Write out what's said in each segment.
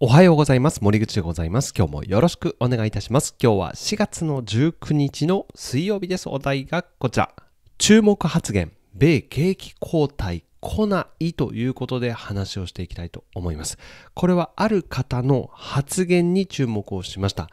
おはようございます。森口でございます。今日もよろしくお願いいたします。今日は4月の19日の水曜日です。お題がこちら。注目発言、米景気後退来ないということで話をしていきたいと思います。これはある方の発言に注目をしました。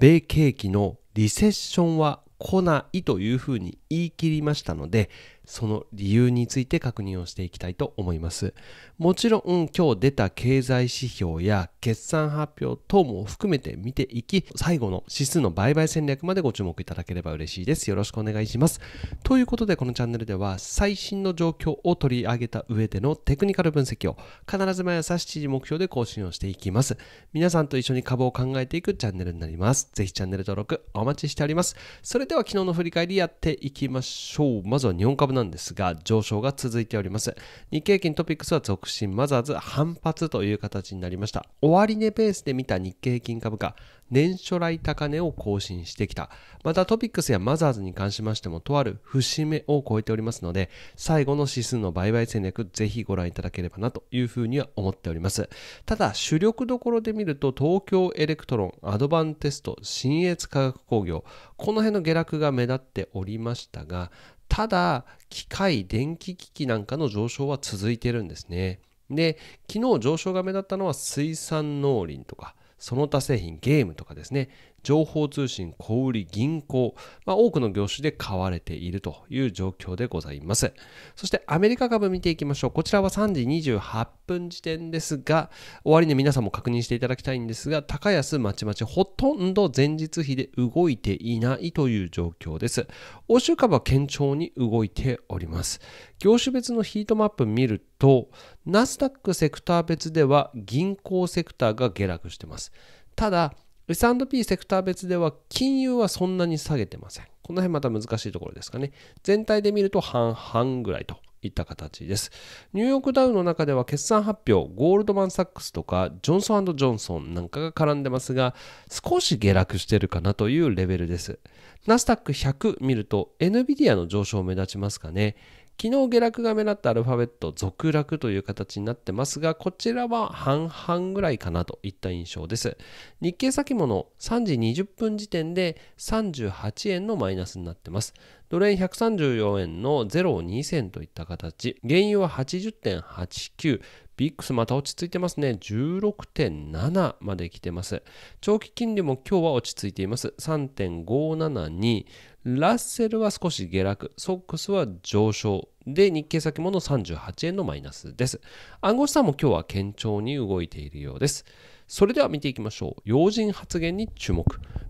米景気のリセッションは来ないというふうに言い切りましたので、その理由について確認をしていきたいと思います。もちろん今日出た経済指標や決算発表等も含めて見ていき、最後の指数の売買戦略までご注目いただければ嬉しいです。よろしくお願いします。ということでこのチャンネルでは最新の状況を取り上げた上でのテクニカル分析を必ず毎朝7時目標で更新をしていきます。皆さんと一緒に株を考えていくチャンネルになります。ぜひチャンネル登録お待ちしております。それでは昨日の振り返りやっていきましょう。まずは日本株なんですが、上昇が続いております。日経金トピックスは続伸マザーズ反発という形になりました。終値ベースで見た日経金株価、年初来高値を更新してきた。またトピックスやマザーズに関しましても、とある節目を超えておりますので、最後の指数の売買戦略、ぜひご覧いただければなというふうには思っております。ただ、主力どころで見ると、東京エレクトロン、アドバンテスト、新越化学工業、この辺の下落が目立っておりましたが、ただ機械電気機器なんかの上昇は続いてるんですねで昨日上昇が目立ったのは水産農林とかその他製品ゲームとかですね情報通信、小売、銀行、まあ、多くの業種で買われているという状況でございます。そしてアメリカ株見ていきましょう。こちらは3時28分時点ですが、終値皆さんも確認していただきたいんですが、高安まちまちほとんど前日比で動いていないという状況です。欧州株は堅調に動いております。業種別のヒートマップ見ると、ナスダックセクター別では銀行セクターが下落してます。ただ、S&P セクター別では金融はそんなに下げてません。この辺また難しいところですかね。全体で見ると半々ぐらいといった形です。ニューヨークダウンの中では決算発表、ゴールドマン・サックスとか、ジョンソンジョンソンなんかが絡んでますが、少し下落してるかなというレベルです。ナスタック100見ると NVIDIA の上昇目立ちますかね。昨日下落が目立ったアルファベット続落という形になってますがこちらは半々ぐらいかなといった印象です日経先物3時20分時点で38円のマイナスになってますドル円134円の02銭といった形原油は80.89ビックスまた落ち着いてますね。16.7まで来てます。長期金利も今日は落ち着いています。3.572。ラッセルは少し下落。ソックスは上昇。で、日経先物38円のマイナスです。暗号資産も今日は堅調に動いているようです。それでは見ていきましょう。要人発言に注目。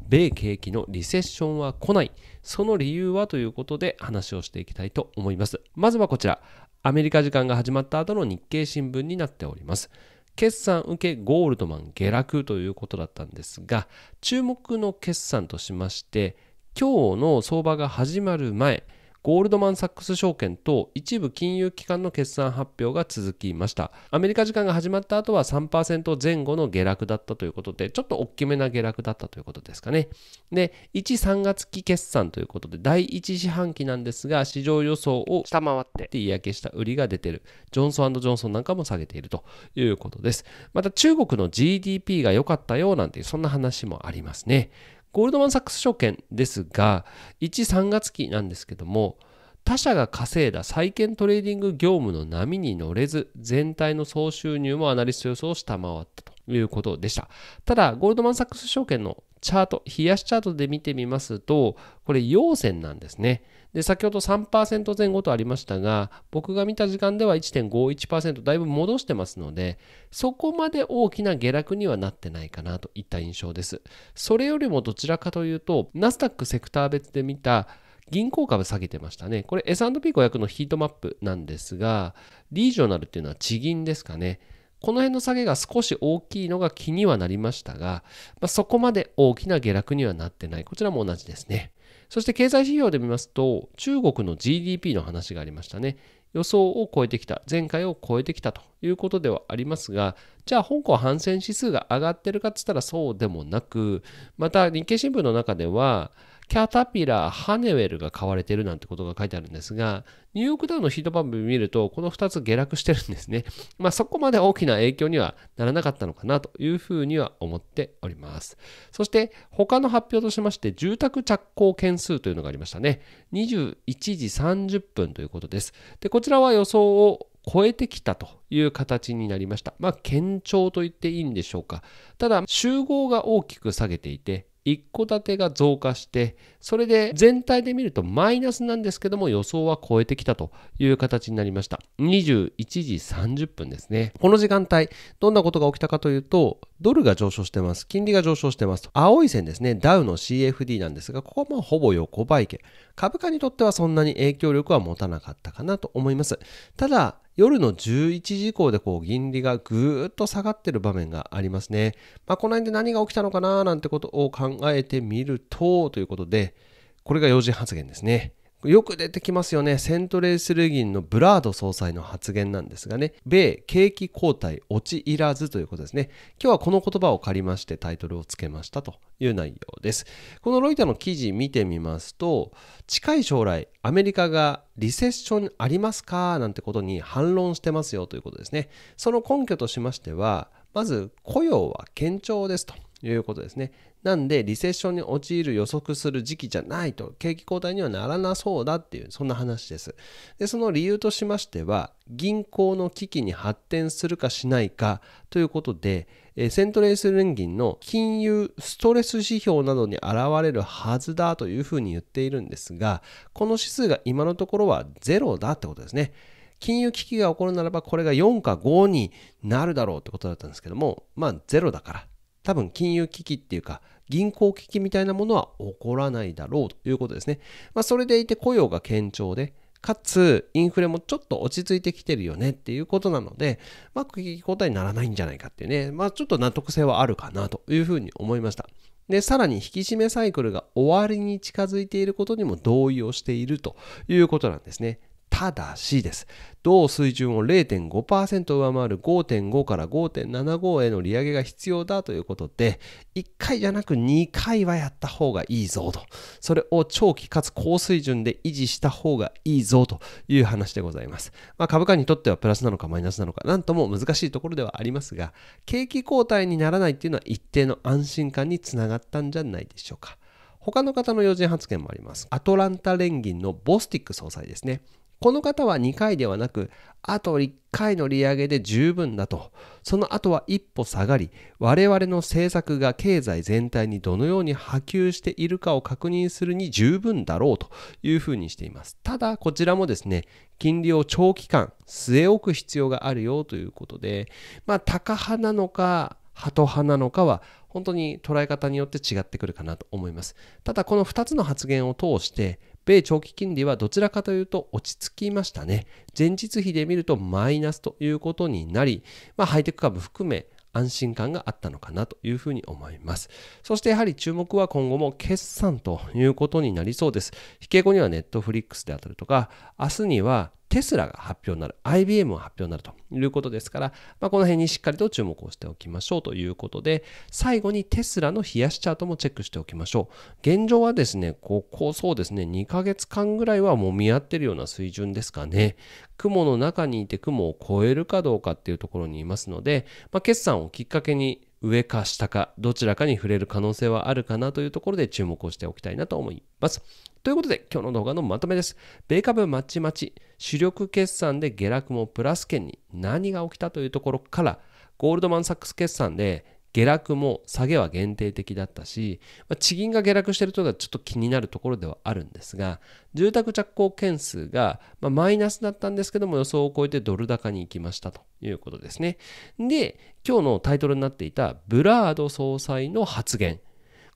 米景気のリセッションは来ない。その理由はということで話をしていきたいと思います。まずはこちら。アメリカ時間が始まった後の日経新聞になっております。決算受けゴールドマン下落ということだったんですが、注目の決算としまして、今日の相場が始まる前、ゴールドマン・サックス証券と一部金融機関の決算発表が続きました。アメリカ時間が始まった後は3%前後の下落だったということで、ちょっと大きめな下落だったということですかね。で、1、3月期決算ということで、第1四半期なんですが、市場予想を下回って嫌気した売りが出てる。ジョンソンジョンソンなんかも下げているということです。また中国の GDP が良かったよなんていう、そんな話もありますね。ゴールドマン・サックス証券ですが、1、3月期なんですけども、他社が稼いだ債券トレーディング業務の波に乗れず、全体の総収入もアナリスト予想を下回ったということでした。ただ、ゴールドマン・サックス証券のチャート、冷やしチャートで見てみますと、これ、陽線なんですね。で先ほど3%前後とありましたが僕が見た時間では1.51%だいぶ戻してますのでそこまで大きな下落にはなってないかなといった印象ですそれよりもどちらかというとナスダックセクター別で見た銀行株下げてましたねこれ S&P500 のヒートマップなんですがリージョナルっていうのは地銀ですかねこの辺の下げが少し大きいのが気にはなりましたが、まあ、そこまで大きな下落にはなってない。こちらも同じですね。そして経済指標で見ますと、中国の GDP の話がありましたね。予想を超えてきた、前回を超えてきたということではありますが、じゃあ香港反戦指数が上がってるかっつったらそうでもなくまた日経新聞の中ではキャタピラー、ハネウェルが買われてるなんてことが書いてあるんですが、ニューヨークダウのヒートパンプ見ると、この2つ下落してるんですね。まあそこまで大きな影響にはならなかったのかなというふうには思っております。そして他の発表としまして、住宅着工件数というのがありましたね。21時30分ということです。で、こちらは予想を超えてきたという形になりました。まあ、堅調と言っていいんでしょうか。ただ、集合が大きく下げていて、一戸建てが増加して、それで全体で見るとマイナスなんですけども予想は超えてきたという形になりました。21時30分ですね。この時間帯、どんなことが起きたかというと、ドルが上昇してます。金利が上昇してます。青い線ですね。ダウの CFD なんですが、ここはほぼ横ばいけ。株価にとってはそんなに影響力は持たなかったかなと思います。ただ、夜の11時以降でこう銀利がぐーっと下がってる場面がありますね。まあ、この辺で何が起きたのかななんてことを考えてみるとということで、これが要人発言ですね。よく出てきますよね。セントレースルギンのブラード総裁の発言なんですがね、米景気後退落ちいらずということですね。今日はこの言葉を借りましてタイトルをつけましたという内容です。このロイターの記事見てみますと、近い将来アメリカがリセッションありますかなんてことに反論してますよということですね。その根拠としましては、まず雇用は堅調ですと。いうことですね。なんで、リセッションに陥る予測する時期じゃないと、景気後退にはならなそうだっていう、そんな話です。で、その理由としましては、銀行の危機に発展するかしないかということで、えセントレース連銀の金融ストレス指標などに現れるはずだというふうに言っているんですが、この指数が今のところはゼロだってことですね。金融危機が起こるならば、これが4か5になるだろうってことだったんですけども、まあゼロだから。多分金融危機っていうか、銀行危機みたいなものは起こらないだろうということですね。まあ、それでいて雇用が堅調で、かつインフレもちょっと落ち着いてきてるよねっていうことなので、まあ、危機答えにならないんじゃないかっていうね、まあ、ちょっと納得性はあるかなというふうに思いました。で、さらに引き締めサイクルが終わりに近づいていることにも同意をしているということなんですね。ただしです。同水準を0.5%上回る5.5から5.75への利上げが必要だということで、1回じゃなく2回はやった方がいいぞと。それを長期かつ高水準で維持した方がいいぞという話でございます。まあ、株価にとってはプラスなのかマイナスなのか、なんとも難しいところではありますが、景気後退にならないっていうのは一定の安心感につながったんじゃないでしょうか。他の方の要人発言もあります。アトランタ連銀のボスティック総裁ですね。この方は2回ではなく、あと1回の利上げで十分だと。その後は一歩下がり、我々の政策が経済全体にどのように波及しているかを確認するに十分だろうというふうにしています。ただ、こちらもですね、金利を長期間据え置く必要があるよということで、まあ、高派なのか、鳩派なのかは本当に捉え方によって違ってくるかなと思います。ただこの2つの発言を通して米長期金利はどちらかというと落ち着きましたね。前日比で見るとマイナスということになり、まあ、ハイテク株含め安心感があったのかなというふうに思います。そしてやはり注目は今後も決算ということになりそうです。引け後にはネットフリックスであったりとか、明日にはテスラが発表になる、IBM も発表になるということですから、まあ、この辺にしっかりと注目をしておきましょうということで、最後にテスラの冷やしチャートもチェックしておきましょう。現状はですね、ここそうですね、2ヶ月間ぐらいはもみ合ってるような水準ですかね。雲の中にいて雲を超えるかどうかっていうところにいますので、まあ、決算をきっかけに上か下かどちらかに触れる可能性はあるかなというところで注目をしておきたいなと思います。ということで今日の動画のまとめです。米株まちまち主力決算で下落もプラス圏に何が起きたというところからゴールドマン・サックス決算で下落も下げは限定的だったし、まあ、地銀が下落してるとかちょっと気になるところではあるんですが、住宅着工件数が、まマイナスだったんですけども予想を超えてドル高に行きましたということですね。で、今日のタイトルになっていたブラード総裁の発言。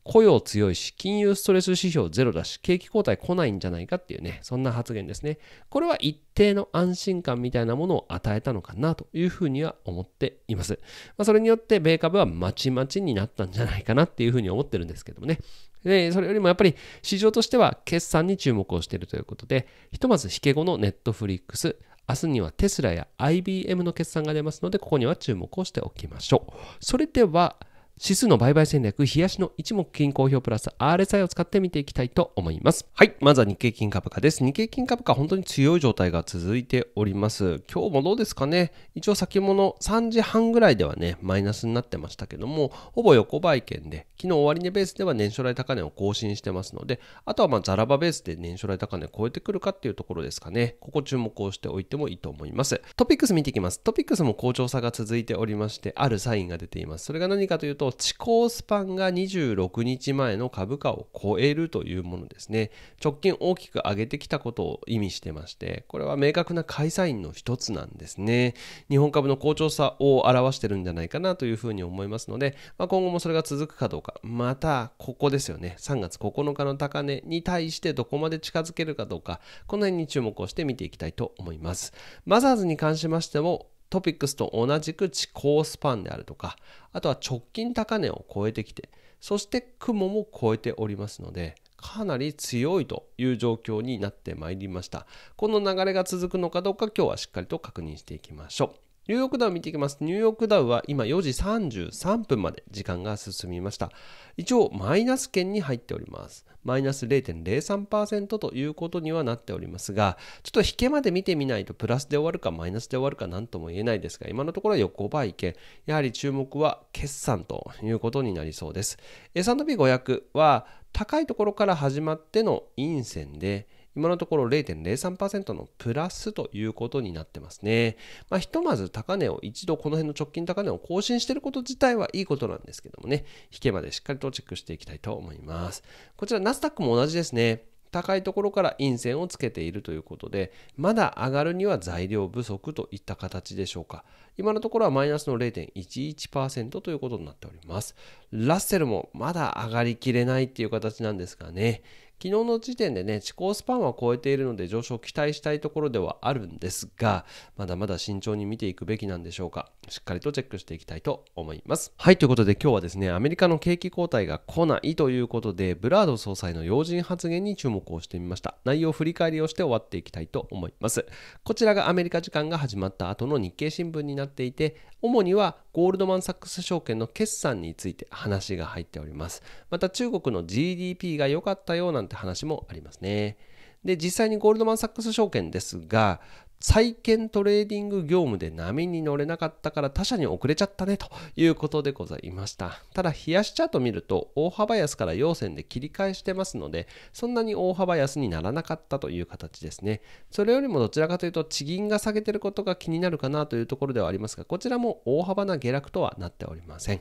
雇用強いし、金融ストレス指標ゼロだし、景気後退来ないんじゃないかっていうね、そんな発言ですね。これは一定の安心感みたいなものを与えたのかなというふうには思っています。まあ、それによって、米株はまちまちになったんじゃないかなっていうふうに思ってるんですけどもね。で、それよりもやっぱり市場としては決算に注目をしているということで、ひとまず引け後のネットフリックス、明日にはテスラや IBM の決算が出ますので、ここには注目をしておきましょう。それでは、指数の売買戦略、冷やしの一目均衡表プラス RSI を使って見ていきたいと思います。はい。まずは日経金株価です。日経金株価、本当に強い状態が続いております。今日もどうですかね。一応先物3時半ぐらいではね、マイナスになってましたけども、ほぼ横ばい圏で、昨日終値ベースでは年初来高値を更新してますので、あとはまあザラバベースで年初来高値を超えてくるかっていうところですかね。ここ注目をしておいてもいいと思います。トピックス見ていきます。トピックスも好調さが続いておりまして、あるサインが出ています。それが何かというと、と、地高スパンが26日前の株価を超えるというものですね。直近大きく上げてきたことを意味してまして、これは明確な買い員の一つなんですね。日本株の好調さを表してるんじゃないかなというふうに思いますので、まあ、今後もそれが続くかどうか、またここですよね。3月9日の高値に対してどこまで近づけるかどうか、この辺に注目をして見ていきたいと思います。マザーズに関しましても、トピックスと同じく地高スパンであるとかあとは直近高値を超えてきてそして雲も超えておりますのでかなり強いという状況になってまいりましたこの流れが続くのかどうか今日はしっかりと確認していきましょうニューヨークダウ見ていきます。ニューヨークダウは今4時33分まで時間が進みました。一応マイナス圏に入っております。マイナス0.03%ということにはなっておりますが、ちょっと引けまで見てみないとプラスで終わるかマイナスで終わるか何とも言えないですが、今のところは横ばい圏。やはり注目は決算ということになりそうです。S&P500 は高いところから始まっての陰線で、今のところ0.03%のプラスということになってますね。まあ、ひとまず高値を一度この辺の直近高値を更新してること自体はいいことなんですけどもね、引けまでしっかりとチェックしていきたいと思います。こちらナスダックも同じですね。高いところから陰線をつけているということで、まだ上がるには材料不足といった形でしょうか。今のところはマイナスの0.11%ということになっております。ラッセルもまだ上がりきれないっていう形なんですがね。昨日の時点でね、地高スパンは超えているので上昇を期待したいところではあるんですが、まだまだ慎重に見ていくべきなんでしょうか。しっかりとチェックしていきたいと思います。はい、ということで今日はですね、アメリカの景気後退が来ないということで、ブラード総裁の要人発言に注目をしてみました。内容を振り返りをして終わっていきたいと思います。こちらがアメリカ時間が始まった後の日経新聞になっていて、主にはゴールドマン・サックス証券の決算について話が入っております。また中国の GDP が良かったよなんて話もありますね。で、実際にゴールドマン・サックス証券ですが、債券トレーディング業務で波に乗れなかったから他社に遅れちゃったねということでございました。ただ、冷やしチャート見ると大幅安から陽線で切り返してますので、そんなに大幅安にならなかったという形ですね。それよりもどちらかというと地銀が下げてることが気になるかなというところではありますが、こちらも大幅な下落とはなっておりません。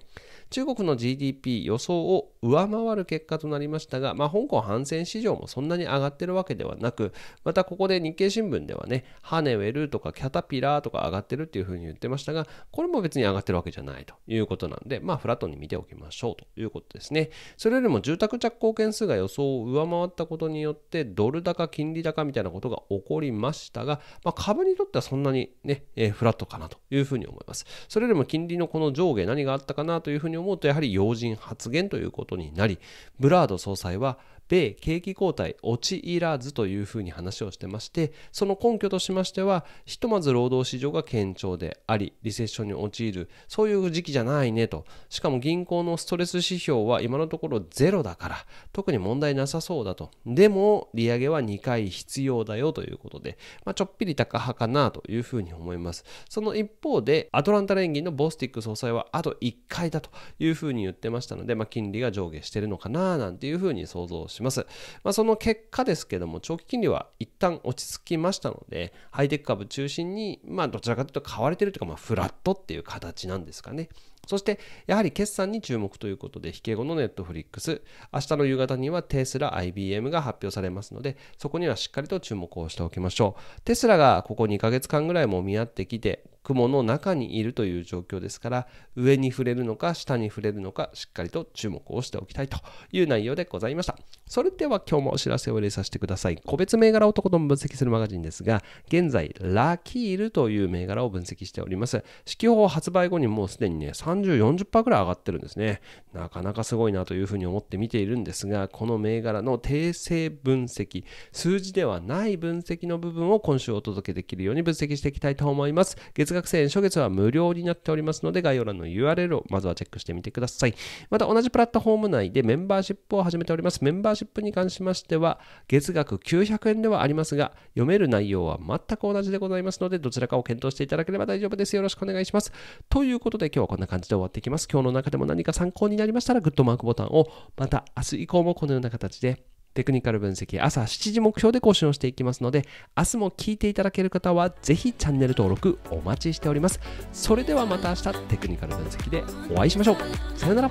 中国の GDP 予想を上回る結果となりましたが、まあ、香港反戦市場もそんなに上がってるわけではなく、またここで日経新聞ではね、ネウェルとかキャタピラーとか上がってるっていうふうに言ってましたが、これも別に上がってるわけじゃないということなんで、まあフラットに見ておきましょうということですね。それよりも住宅着工件数が予想を上回ったことによって、ドル高、金利高みたいなことが起こりましたが、まあ、株にとってはそんなにね、えー、フラットかなというふうに思います。それよりも金利のこの上下何があったかなというふうに思うと、やはり要人発言ということになり、ブラード総裁は、米景気後退陥らずというふうに話をしてましてその根拠としましてはひとまず労働市場が堅調でありリセッションに陥るそういう時期じゃないねとしかも銀行のストレス指標は今のところゼロだから特に問題なさそうだとでも利上げは2回必要だよということで、まあ、ちょっぴり高派かなというふうに思いますその一方でアトランタ連銀のボスティック総裁はあと1回だというふうに言ってましたので、まあ、金利が上下してるのかななんていうふうに想像してします。まあ、その結果ですけども、長期金利は一旦落ち着きましたので、ハイテク株中心に、まあ、どちらかというと買われてるというか、まあ、フラットっていう形なんですかね。そして、やはり決算に注目ということで、引け後のネットフリックス、明日の夕方にはテスラ、IBM が発表されますので、そこにはしっかりと注目をしておきましょう。テスラがここ2ヶ月間ぐらいも見合ってきて、雲の中にいるという状況ですから上に触れるのか下に触れるのかしっかりと注目をしておきたいという内容でございましたそれでは今日もお知らせを入れさせてください個別銘柄をとことん分析するマガジンですが現在ラキールという銘柄を分析しております四季報発売後にもうすでにね30、40%ぐらい上がってるんですね。なかなかすごいなというふうに思って見ているんですが、この銘柄の訂正分析、数字ではない分析の部分を今週お届けできるように分析していきたいと思います。月額1000円、初月は無料になっておりますので、概要欄の URL をまずはチェックしてみてください。また同じプラットフォーム内でメンバーシップを始めております。メンバーシップに関しましては、月額900円ではありますが、読める内容は全く同じでございますので、どちらかを検討していただければ大丈夫です。よろしくお願いします。ということで、今日はこんな感じで終わっていきます。今日の中でも何か参考になりましたら、グッドマークボタンを、また明日以降もこのような形でテクニカル分析朝7時目標で更新をしていきますので明日も聞いていただける方はぜひチャンネル登録お待ちしておりますそれではまた明日テクニカル分析でお会いしましょうさよなら